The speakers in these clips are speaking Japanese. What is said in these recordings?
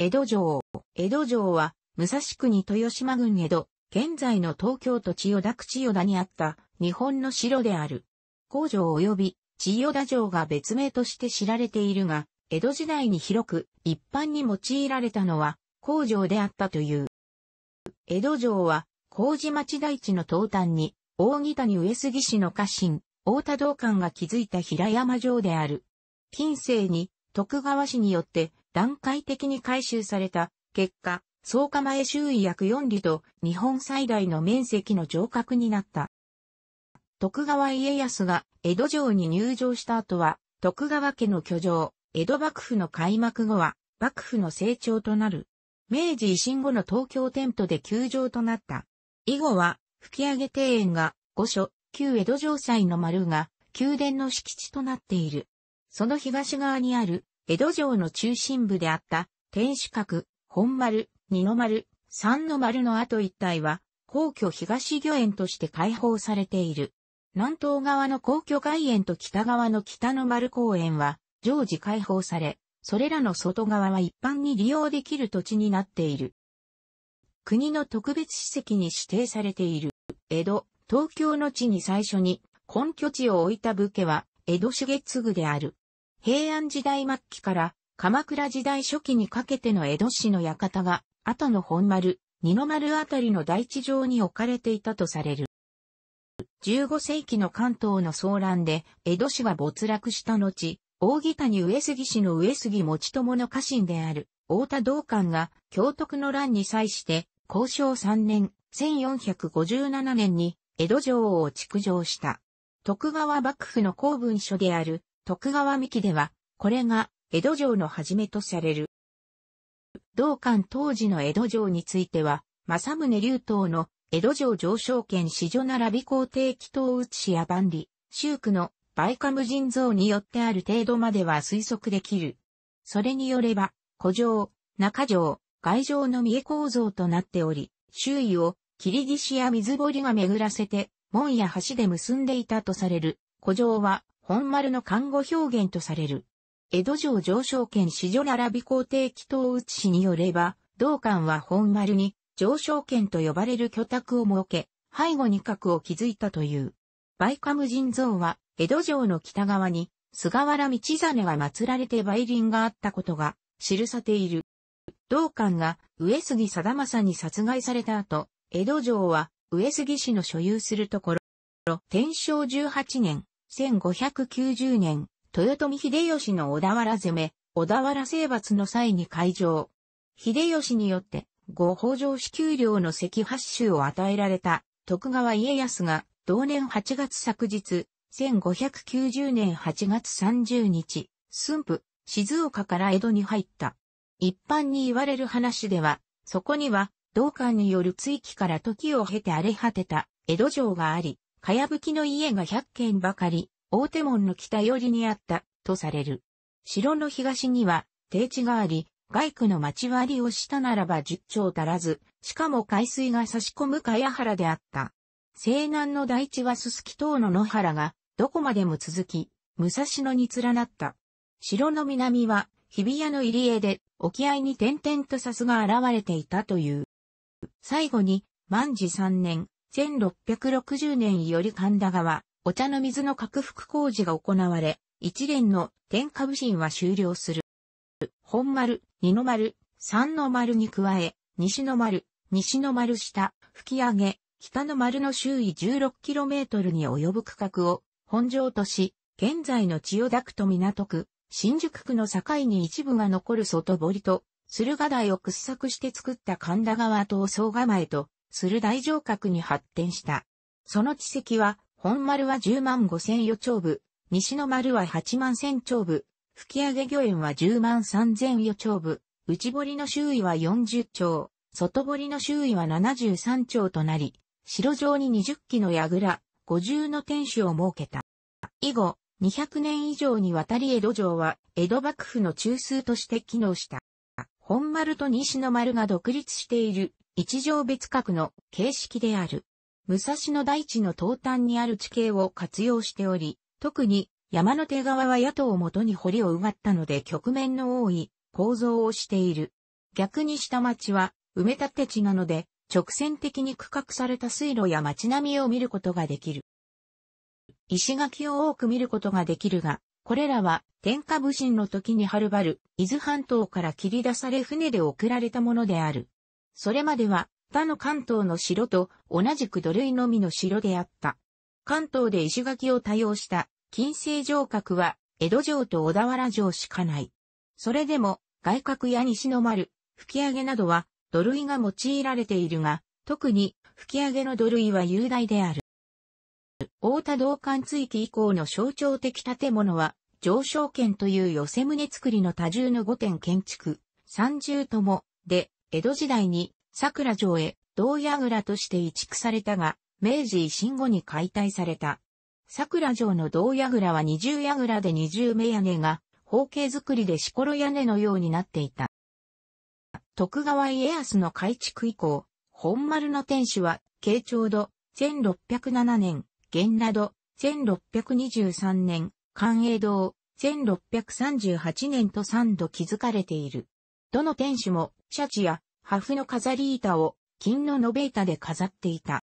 江戸城。江戸城は、武蔵国豊島郡江戸、現在の東京都千代田区千代田にあった日本の城である。工場及び千代田城が別名として知られているが、江戸時代に広く一般に用いられたのは工場であったという。江戸城は、麹町大地の東端に、大木谷上杉市の家臣、大田道館が築いた平山城である。近世に徳川氏によって段階的に改修された結果、草加前周囲約4里と日本最大の面積の城郭になった。徳川家康が江戸城に入城した後は、徳川家の居城、江戸幕府の開幕後は、幕府の成長となる。明治維新後の東京店舗で休城となった。以後は、吹上庭園が御所、旧江戸城西の丸が宮殿の敷地となっている。その東側にある江戸城の中心部であった天守閣、本丸、二の丸、三の丸の跡一帯は、皇居東御苑として開放されている。南東側の皇居外苑と北側の北の丸公園は、常時開放され、それらの外側は一般に利用できる土地になっている。国の特別史跡に指定されている、江戸、東京の地に最初に、根拠地を置いた武家は、江戸重継である。平安時代末期から鎌倉時代初期にかけての江戸市の館が、後の本丸、二の丸あたりの大地上に置かれていたとされる。15世紀の関東の騒乱で、江戸市は没落した後、大木谷上杉氏の上杉持友の家臣である、大田道館が、京徳の乱に際して、交渉3年、1457年に、江戸城を築城した。徳川幕府の公文書である、徳川三木では、これが江戸城の始めとされる。同館当時の江戸城については、正宗竜頭の江戸城上昇圏市女並び皇帝祈祷内市や万里、周区のバイカム人像によってある程度までは推測できる。それによれば、古城、中城、外城の三重構造となっており、周囲を切り岸や水堀が巡らせて、門や橋で結んでいたとされる、古城は本丸の看護表現とされる。江戸城上昇圏市女並び皇帝祈祷内氏によれば、道館は本丸に上昇圏と呼ばれる居宅を設け、背後に核を築いたという。バイカム人像は、江戸城の北側に、菅原道真が祀られて梅林があったことが記されている。道館が上杉定正に殺害された後、江戸城は上杉氏の所有するところ、天正18年、1590年、豊臣秀吉の小田原攻め、小田原征伐の際に会場。秀吉によって、ご法上支給料の赤八州を与えられた徳川家康が、同年8月昨日、1590年8月30日、駿府、静岡から江戸に入った。一般に言われる話では、そこには、道館による追記から時を経て荒れ果てた江戸城があり、かやぶきの家が100軒ばかり、大手門の北寄りにあった、とされる。城の東には、低地があり、外区の町割りをしたならば十丁足らず、しかも海水が差し込む茅原であった。西南の大地はすすき等の野原が、どこまでも続き、武蔵野に連なった。城の南は、日比谷の入り江で、沖合に点々とサスが現れていたという。最後に、万治三年、1660年より神田川、お茶の水の拡幅工事が行われ、一連の天下部審は終了する。本丸、二の丸、三の丸に加え、西の丸、西の丸下、吹き上げ、北の丸の周囲 16km に及ぶ区画を本城とし、現在の千代田区と港区、新宿区の境に一部が残る外堀と、駿河台を掘削して作った神田川と総構と、する大城郭に発展した。その地籍は、本丸は10万5千余丁部、西の丸は8万千丁部、吹上御苑は10万3千余丁部、内堀の周囲は40丁、外堀の周囲は73丁となり、城上に20基の矢倉、50の天守を設けた。以後、200年以上にわたり江戸城は江戸幕府の中枢として機能した。本丸と西の丸が独立している一条別格の形式である。武蔵野大地の東端にある地形を活用しており、特に山の手側は野党をもとに堀を奪ったので局面の多い構造をしている。逆に下町は埋め立て地なので直線的に区画された水路や街並みを見ることができる。石垣を多く見ることができるが、これらは天下武神の時にはるばる伊豆半島から切り出され船で送られたものである。それまでは他の関東の城と同じく土塁のみの城であった。関東で石垣を多用した金星城郭は江戸城と小田原城しかない。それでも外郭や西の丸、吹上などは土塁が用いられているが、特に吹上の土塁は雄大である。大田道館追記以降の象徴的建物は、上昇圏という寄せ棟造りの多重の御点建築、三重とも、で、江戸時代に桜城へ道倉として移築されたが、明治維新後に解体された。桜城の道倉は二重倉で二重目屋根が、方形作りでしころ屋根のようになっていた。徳川家康の改築以降、本丸の天守は、慶長度1607年、源奈度1623年、寛永堂1638年と3度築かれている。どの天守もシャチやハフの飾り板を金の延べ板で飾っていた。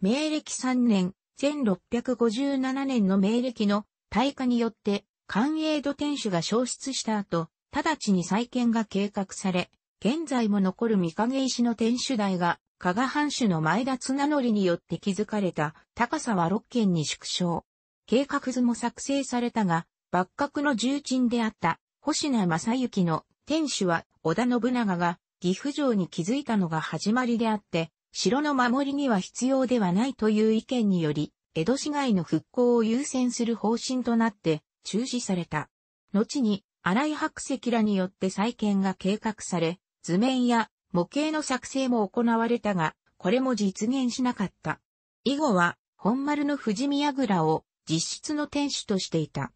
明暦3年、1657年の明暦の大火によって寛永土天守が消失した後、直ちに再建が計画され、現在も残る御影石の天守台が、加賀藩主の前田綱則によって築かれた高さは6軒に縮小。計画図も作成されたが、幕閣の重鎮であった星名正幸の天守は織田信長が岐阜城に築いたのが始まりであって、城の守りには必要ではないという意見により、江戸市街の復興を優先する方針となって中止された。後に荒井白石らによって再建が計画され、図面や模型の作成も行われたが、これも実現しなかった。以後は、本丸の富士宮倉を実質の天守としていた。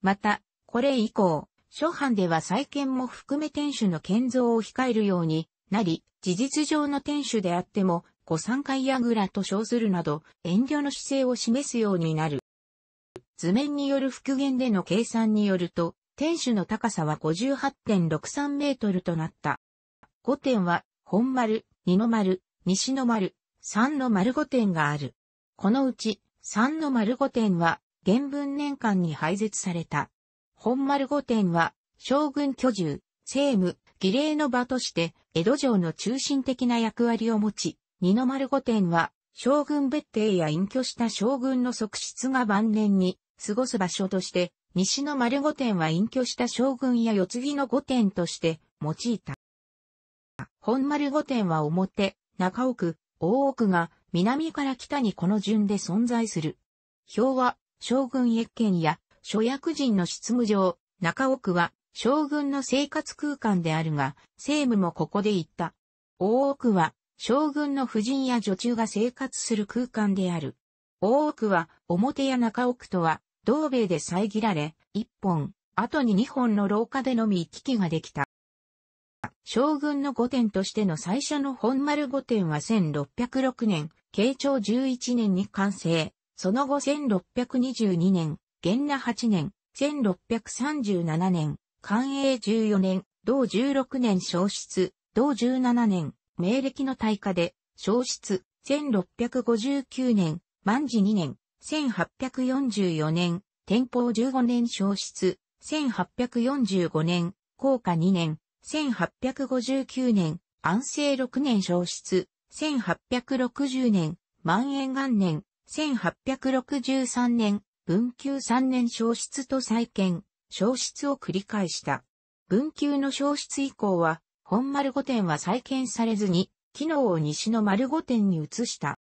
また、これ以降、初版では再建も含め天守の建造を控えるようになり、事実上の天守であっても、御三階らと称するなど、遠慮の姿勢を示すようになる。図面による復元での計算によると、天守の高さは58.63メートルとなった。5点は、本丸、二の丸、西の丸、三の丸5点がある。このうち、三の丸5点は、原文年間に廃絶された。本丸御殿は、将軍居住、政務、儀礼の場として、江戸城の中心的な役割を持ち、二の丸御殿は、将軍別邸や隠居した将軍の側室が晩年に過ごす場所として、西の丸御殿は隠居した将軍や四継の御殿として用いた。本丸御殿は表、中奥、大奥が南から北にこの順で存在する。表は将軍越権や諸役人の執務場、中奥は将軍の生活空間であるが、政務もここで行った。大奥は将軍の夫人や女中が生活する空間である。大奥は表や中奥とは同米で遮られ、一本、後に二本の廊下でのみ行き来ができた。将軍の御殿としての最初の本丸御殿は1606年、慶長11年に完成。その後1622年、元那8年、1637年、寛永14年、同16年消失、同17年、明暦の大火で、消失、1659年、万事2年、1844年、天保15年消失、1845年、降下2年、1859年、安政6年消失、1860年、万延元年、1863年、文久三年消失と再建、消失を繰り返した。文久の消失以降は、本丸御殿は再建されずに、機能を西の丸御殿に移した。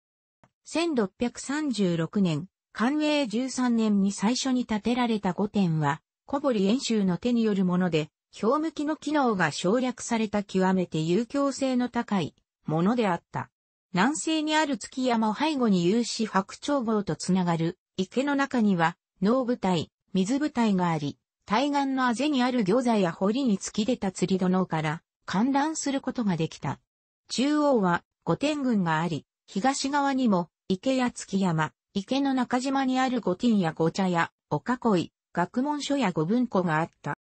1636年、寛永13年に最初に建てられた御殿は、小堀遠州の手によるもので、表向きの機能が省略された極めて有強性の高いものであった。南西にある月山を背後に有志白鳥号とつながる池の中には、農部隊、水部隊があり、対岸のあぜにある魚座や堀に突き出た釣り土のから、観覧することができた。中央は、御殿群があり、東側にも、池や月山、池の中島にある御殿や御茶屋、お囲い、学問所や御文庫があった。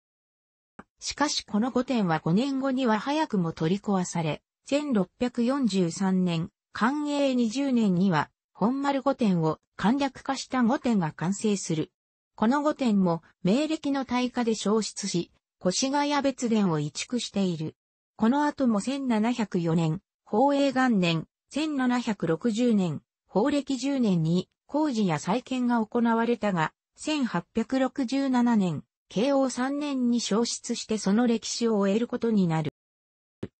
しかしこの御殿は5年後には早くも取り壊され、1643年、寛永20年には本丸御殿を簡略化した御殿が完成する。この御殿も、明暦の大火で消失し、越谷別殿を移築している。この後も1704年、宝永元年、1760年、法暦10年に工事や再建が行われたが、1867年、慶応3年に消失してその歴史を終えることになる。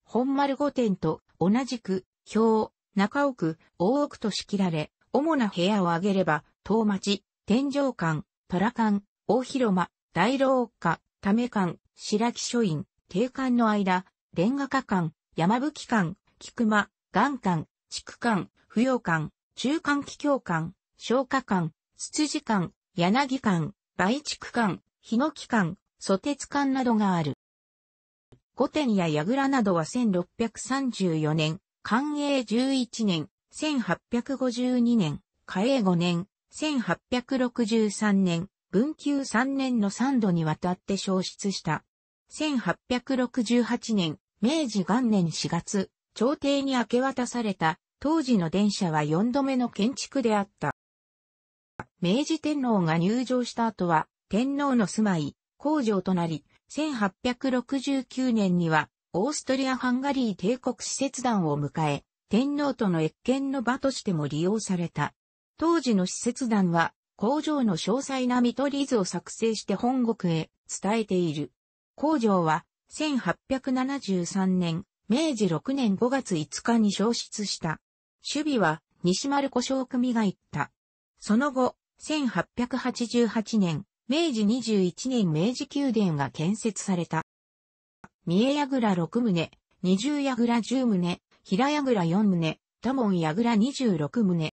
本丸御殿と同じく、表、中奥、大奥と仕切られ、主な部屋を挙げれば、東町、天井館、虎館、大広間、大老屋下、ため館、白木書院、定館の間、レンガ家館、山吹館、菊間、岩館、畜館、扶養館、中間気境館、消化館、筒子館、柳館、梅畜館、日野木館、蘇鉄館などがある。御殿や櫓などは1634年、寛永11年、1852年、嘉永5年、1863年、文久3年の3度にわたって消失した。1868年、明治元年4月、朝廷に明け渡された、当時の電車は4度目の建築であった。明治天皇が入場した後は、天皇の住まい、工場となり、1869年にはオーストリア・ハンガリー帝国使節団を迎え、天皇との越見の場としても利用された。当時の使節団は、工場の詳細な見取り図を作成して本国へ伝えている。工場は、1873年、明治6年5月5日に消失した。守備は、西丸古商組が行った。その後、1888年、明治21年明治宮殿が建設された。三重矢倉6棟、二重矢倉10棟、平矢倉4棟、多門矢倉26棟。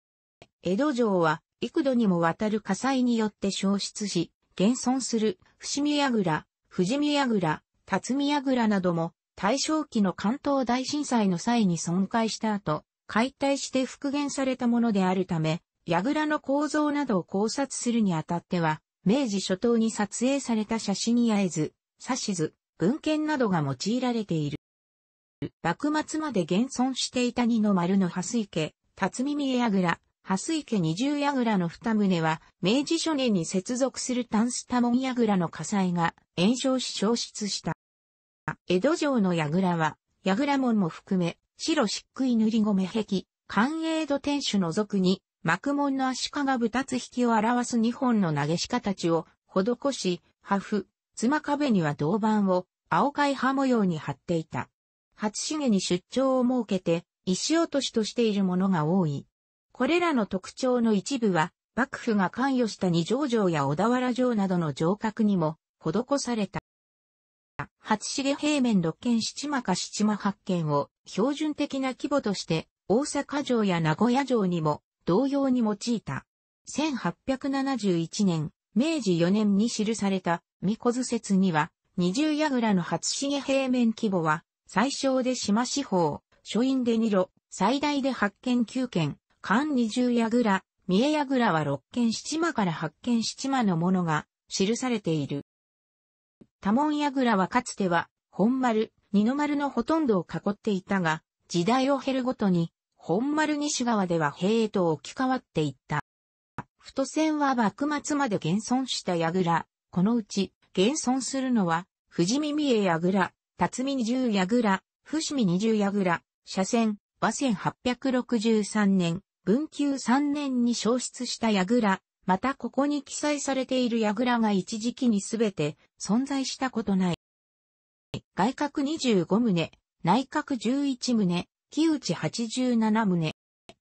江戸城は幾度にもわたる火災によって消失し、現存する伏見矢倉、富士見矢倉、辰見矢倉なども大正期の関東大震災の際に損壊した後、解体して復元されたものであるため、矢倉の構造などを考察するにあたっては、明治初頭に撮影された写真合え図、指図、文献などが用いられている。幕末まで現存していた二の丸の蓮池、辰耳櫓、蓮池二重倉の二棟は、明治初年に接続するタンスタモン倉の火災が炎症し消失した。江戸城の倉は、倉門も含め、白漆喰塗り米壁、寛永土天守の俗に、幕門の足利二つ引きを表す二本の投げたちを施し、破風、妻壁には銅板を青貝葉模様に貼っていた。初重に出張を設けて、石落としとしているものが多い。これらの特徴の一部は、幕府が関与した二条城や小田原城などの城郭にも施された。初重平面六軒七間か七間八軒を標準的な規模として大阪城や名古屋城にも同様に用いた。1871年、明治4年に記された小図説には、二重櫓の初重平面規模は、最小で島四方、書院で二路、最大で八軒九軒、間二重櫓、三重櫓は六軒七間から八軒七間のものが記されている。多門櫓はかつては、本丸、二の丸のほとんどを囲っていたが、時代を経るごとに、本丸西側では平へと置き換わっていった。太線は幕末まで現存した櫓、このうち、現存するのは、富士見やぐ櫓、辰巳二十櫓、伏見二十櫓、斜車線、和線8 6 3年、文久3年に消失した櫓、またここに記載されている櫓が一時期にすべて存在したことない。外角25棟、内角11棟、木内87棟。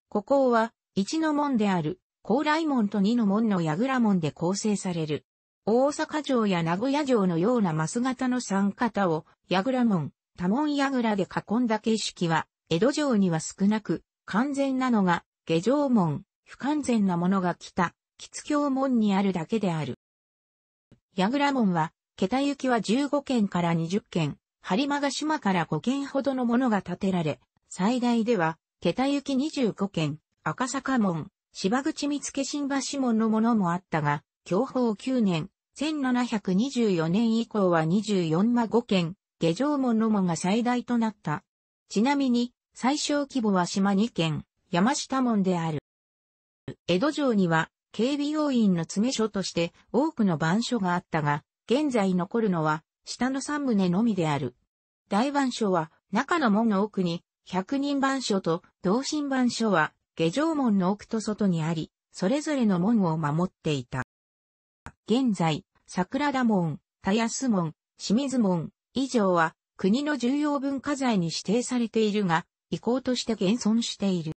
ここは、一の門である、高麗門と二の門の矢倉門で構成される。大阪城や名古屋城のようなマス型の三型を、矢倉門、多門矢倉で囲んだ景色は、江戸城には少なく、完全なのが、下城門、不完全なものが北、吉京門にあるだけである。矢倉門は、桁行きは15軒から20軒、張間が島から5軒ほどのものが建てられ、最大では、桁行き25軒、赤坂門、芝口見附新橋門のものもあったが、享保9年、1724年以降は24間5件、下城門の門が最大となった。ちなみに、最小規模は島2県、山下門である。江戸城には、警備要員の詰め所として多くの番所があったが、現在残るのは、下の3棟のみである。大番所は、中の門の奥に、百人番所と同心番所は、下城門の奥と外にあり、それぞれの門を守っていた。現在、桜田門、田安門、清水門、以上は国の重要文化財に指定されているが、遺構として現存している。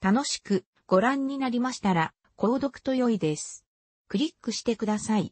楽しくご覧になりましたら、購読と良いです。クリックしてください。